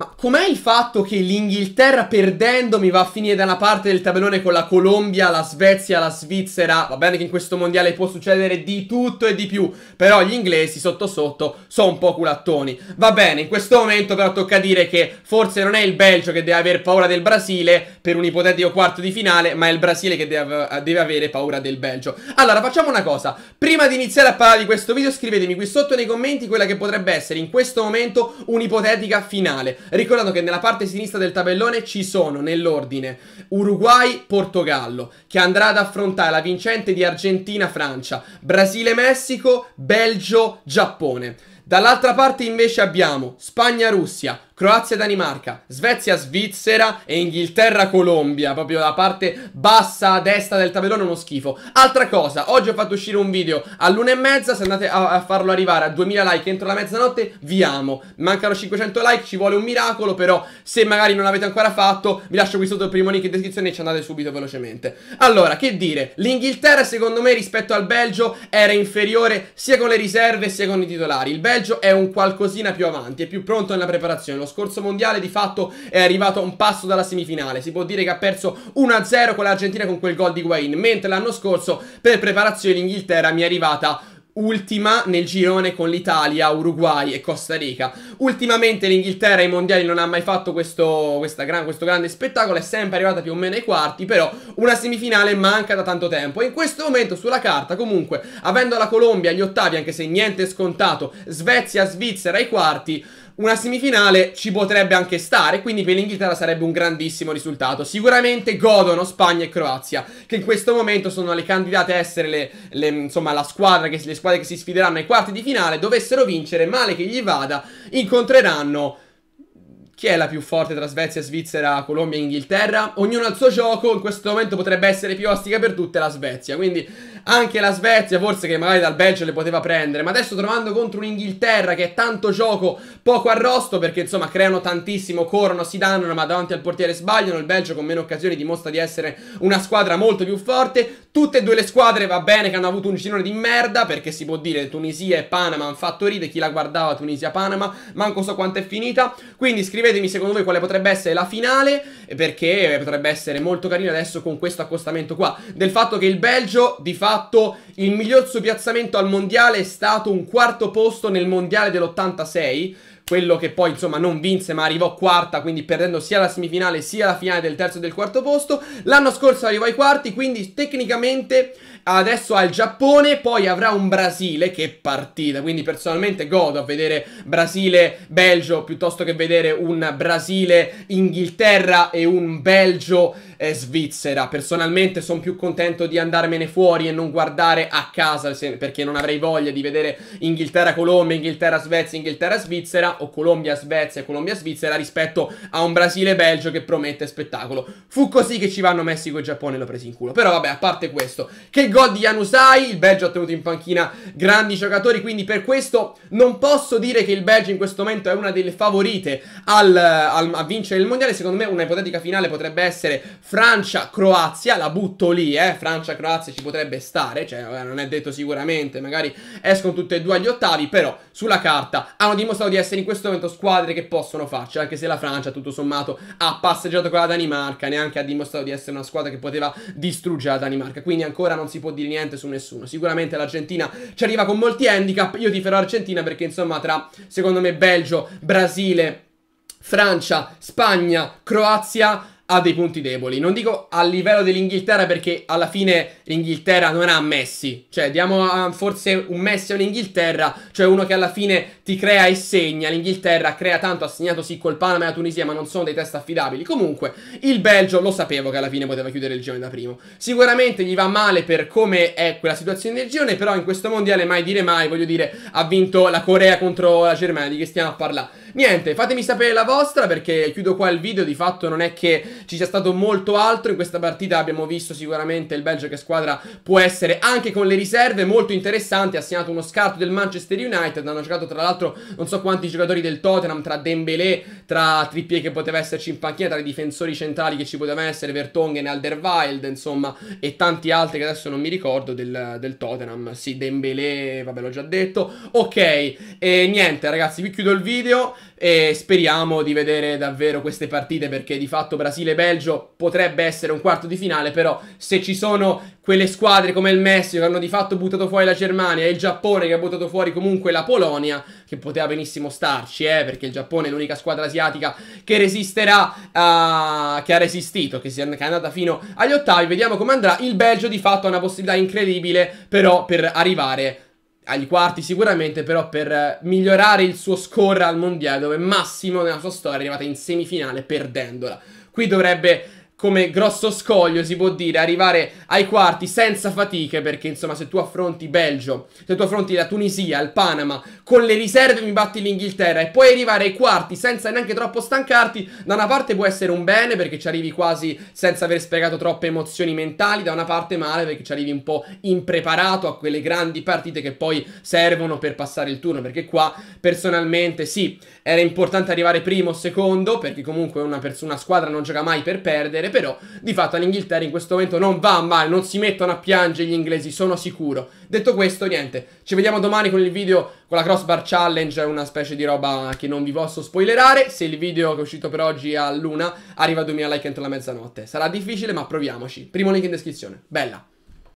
Ma com'è il fatto che l'Inghilterra perdendo mi va a finire da una parte del tabellone con la Colombia, la Svezia, la Svizzera? Va bene che in questo mondiale può succedere di tutto e di più, però gli inglesi sotto sotto sono un po' culattoni. Va bene, in questo momento però tocca dire che forse non è il Belgio che deve aver paura del Brasile per un ipotetico quarto di finale, ma è il Brasile che deve, deve avere paura del Belgio. Allora, facciamo una cosa. Prima di iniziare a parlare di questo video scrivetemi qui sotto nei commenti quella che potrebbe essere in questo momento un'ipotetica finale. Ricordando che nella parte sinistra del tabellone ci sono nell'ordine Uruguay-Portogallo, che andrà ad affrontare la vincente di Argentina-Francia, Brasile-Messico, Belgio-Giappone. Dall'altra parte invece abbiamo Spagna-Russia, Croazia-Danimarca, Svezia-Svizzera e Inghilterra-Colombia, proprio la parte bassa a destra del tabellone uno schifo. Altra cosa, oggi ho fatto uscire un video all'una e mezza, se andate a, a farlo arrivare a 2000 like entro la mezzanotte, vi amo. Mancano 500 like, ci vuole un miracolo, però se magari non l'avete ancora fatto, vi lascio qui sotto il primo link in descrizione e ci andate subito velocemente. Allora, che dire, l'Inghilterra secondo me rispetto al Belgio era inferiore sia con le riserve sia con i titolari. Il Belgio è un qualcosina più avanti, è più pronto nella preparazione, lo scorso mondiale di fatto è arrivato a un passo dalla semifinale. Si può dire che ha perso 1-0 con l'Argentina con quel gol di Wayne, mentre l'anno scorso per preparazione l'Inghilterra mi è arrivata ultima nel girone con l'Italia, Uruguay e Costa Rica. Ultimamente l'Inghilterra ai mondiali non ha mai fatto questo, gran, questo grande spettacolo, è sempre arrivata più o meno ai quarti, però una semifinale manca da tanto tempo. in questo momento sulla carta comunque, avendo la Colombia agli ottavi, anche se niente è scontato, Svezia-Svizzera ai quarti, una semifinale ci potrebbe anche stare, quindi per l'Inghilterra sarebbe un grandissimo risultato. Sicuramente godono Spagna e Croazia, che in questo momento sono le candidate a essere le, le, insomma, che, le squadre che si sfideranno ai quarti di finale, dovessero vincere, male che gli vada, in incontreranno chi è la più forte tra Svezia, Svizzera, Colombia e Inghilterra? Ognuno al suo gioco, in questo momento potrebbe essere più ostica per tutte la Svezia, quindi anche la Svezia, forse che magari dal Belgio le poteva prendere, ma adesso trovando contro un'Inghilterra che è tanto gioco, poco arrosto, perché insomma creano tantissimo, corrono, si danno, ma davanti al portiere sbagliano, il Belgio con meno occasioni dimostra di essere una squadra molto più forte, tutte e due le squadre va bene che hanno avuto un girone di merda, perché si può dire Tunisia e Panama hanno fatto ridere, chi la guardava Tunisia-Panama, manco so quanto è finita, quindi scrivetemi secondo voi quale potrebbe essere la finale, perché potrebbe essere molto carina adesso con questo accostamento qua, del fatto che il Belgio di fatto fatto il miglior suo piazzamento al mondiale è stato un quarto posto nel mondiale dell'86 quello che poi insomma non vinse ma arrivò quarta, quindi perdendo sia la semifinale sia la finale del terzo e del quarto posto. L'anno scorso arrivò ai quarti, quindi tecnicamente adesso ha il Giappone, poi avrà un Brasile che partita, quindi personalmente godo a vedere Brasile-Belgio piuttosto che vedere un Brasile-Inghilterra e un Belgio-Svizzera. Eh, personalmente sono più contento di andarmene fuori e non guardare a casa perché non avrei voglia di vedere Inghilterra-Colombia, Inghilterra-Svezia, Inghilterra-Svizzera o Colombia-Svezia e Colombia-Svizzera rispetto a un Brasile-Belgio che promette spettacolo. Fu così che ci vanno Messico e Giappone e lo presi in culo. Però vabbè, a parte questo, che gol di Janusai, il Belgio ha tenuto in panchina grandi giocatori, quindi per questo non posso dire che il Belgio in questo momento è una delle favorite al, al, a vincere il mondiale, secondo me una ipotetica finale potrebbe essere Francia-Croazia, la butto lì, eh, Francia-Croazia ci potrebbe stare, cioè eh, non è detto sicuramente, magari escono tutte e due agli ottavi, però sulla carta hanno dimostrato di essere in questo momento squadre che possono farci, anche se la Francia tutto sommato ha passeggiato con la Danimarca, neanche ha dimostrato di essere una squadra che poteva distruggere la Danimarca, quindi ancora non si può dire niente su nessuno. Sicuramente l'Argentina ci arriva con molti handicap, io ti farò Argentina perché insomma tra secondo me Belgio, Brasile, Francia, Spagna, Croazia ha dei punti deboli. Non dico a livello dell'Inghilterra perché alla fine l'Inghilterra non ha Messi. Cioè, diamo a, forse un Messi a un'Inghilterra, cioè uno che alla fine ti crea e segna. L'Inghilterra crea tanto, ha segnato sì col Panama e la Tunisia, ma non sono dei test affidabili. Comunque, il Belgio lo sapevo che alla fine poteva chiudere il girone da primo. Sicuramente gli va male per come è quella situazione del girone, però in questo mondiale mai dire mai, voglio dire, ha vinto la Corea contro la Germania, di che stiamo a parlare? Niente, fatemi sapere la vostra perché chiudo qua il video, di fatto non è che ci sia stato molto altro in questa partita, abbiamo visto sicuramente il Belgio che squadra può essere anche con le riserve, molto interessante, ha segnato uno scarto del Manchester United, hanno giocato tra l'altro non so quanti giocatori del Tottenham, tra Dembélé, tra Trippier che poteva esserci in panchina, tra i difensori centrali che ci poteva essere, Vertonghen, Alderweireld, insomma, e tanti altri che adesso non mi ricordo del, del Tottenham, sì, Dembélé, vabbè l'ho già detto, ok, e niente ragazzi, vi chiudo il video, e speriamo di vedere davvero queste partite perché di fatto Brasile-Belgio potrebbe essere un quarto di finale, però se ci sono quelle squadre come il Messico che hanno di fatto buttato fuori la Germania e il Giappone che ha buttato fuori comunque la Polonia, che poteva benissimo starci, eh, perché il Giappone è l'unica squadra asiatica che resisterà, uh, che ha resistito, che, si è, che è andata fino agli ottavi, vediamo come andrà. Il Belgio di fatto ha una possibilità incredibile però per arrivare agli quarti sicuramente, però per eh, migliorare il suo score al mondiale, dove Massimo nella sua storia è arrivata in semifinale perdendola. Qui dovrebbe come grosso scoglio, si può dire, arrivare ai quarti senza fatiche, perché insomma se tu affronti Belgio, se tu affronti la Tunisia, il Panama, con le riserve mi batti l'Inghilterra e puoi arrivare ai quarti senza neanche troppo stancarti, da una parte può essere un bene perché ci arrivi quasi senza aver spiegato troppe emozioni mentali, da una parte male perché ci arrivi un po' impreparato a quelle grandi partite che poi servono per passare il turno, perché qua personalmente sì, era importante arrivare primo o secondo, perché comunque una, una squadra non gioca mai per perdere, bene, però di fatto all'Inghilterra in questo momento non va male, non si mettono a piangere gli inglesi, sono sicuro. Detto questo, niente, ci vediamo domani con il video con la crossbar challenge, una specie di roba che non vi posso spoilerare. Se il video che è uscito per oggi a luna arriva a 2000 like entro la mezzanotte. Sarà difficile, ma proviamoci. Primo link in descrizione. Bella!